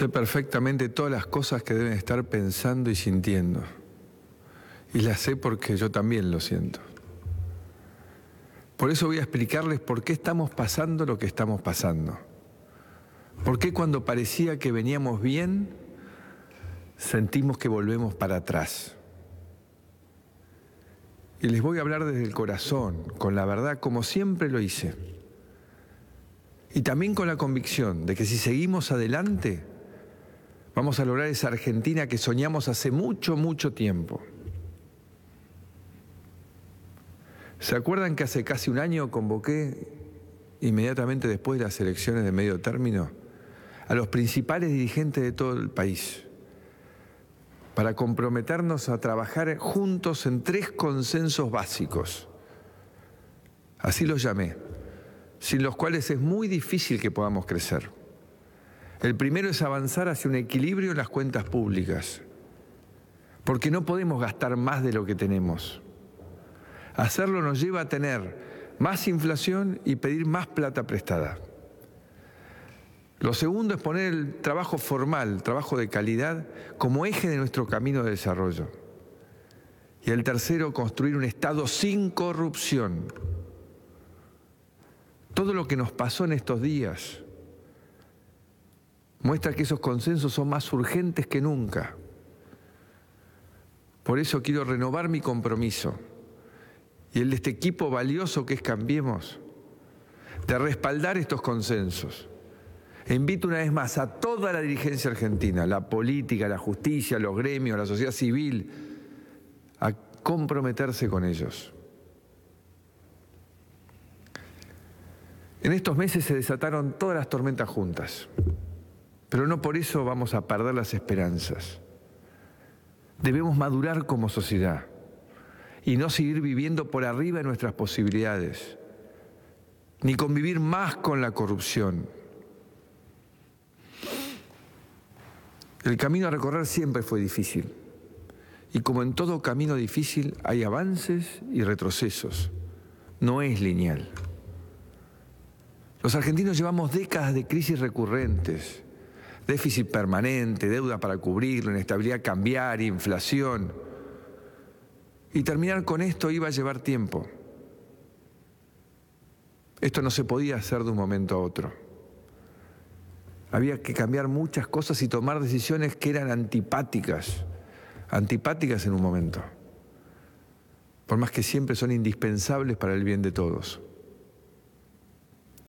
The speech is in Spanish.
Sé perfectamente todas las cosas que deben estar pensando y sintiendo. Y las sé porque yo también lo siento. Por eso voy a explicarles por qué estamos pasando lo que estamos pasando. ¿Por qué cuando parecía que veníamos bien, sentimos que volvemos para atrás? Y les voy a hablar desde el corazón, con la verdad, como siempre lo hice. Y también con la convicción de que si seguimos adelante, Vamos a lograr esa Argentina que soñamos hace mucho, mucho tiempo. ¿Se acuerdan que hace casi un año convoqué, inmediatamente después de las elecciones de medio término, a los principales dirigentes de todo el país para comprometernos a trabajar juntos en tres consensos básicos? Así los llamé, sin los cuales es muy difícil que podamos crecer. El primero es avanzar hacia un equilibrio en las cuentas públicas, porque no podemos gastar más de lo que tenemos. Hacerlo nos lleva a tener más inflación y pedir más plata prestada. Lo segundo es poner el trabajo formal, trabajo de calidad, como eje de nuestro camino de desarrollo. Y el tercero, construir un Estado sin corrupción. Todo lo que nos pasó en estos días, muestra que esos consensos son más urgentes que nunca. Por eso quiero renovar mi compromiso y el de este equipo valioso que es Cambiemos, de respaldar estos consensos. E invito una vez más a toda la dirigencia argentina, la política, la justicia, los gremios, la sociedad civil, a comprometerse con ellos. En estos meses se desataron todas las tormentas juntas. Pero no por eso vamos a perder las esperanzas. Debemos madurar como sociedad y no seguir viviendo por arriba de nuestras posibilidades, ni convivir más con la corrupción. El camino a recorrer siempre fue difícil. Y como en todo camino difícil hay avances y retrocesos. No es lineal. Los argentinos llevamos décadas de crisis recurrentes déficit permanente, deuda para cubrirlo, inestabilidad cambiar, inflación. Y terminar con esto iba a llevar tiempo. Esto no se podía hacer de un momento a otro. Había que cambiar muchas cosas y tomar decisiones que eran antipáticas, antipáticas en un momento, por más que siempre son indispensables para el bien de todos.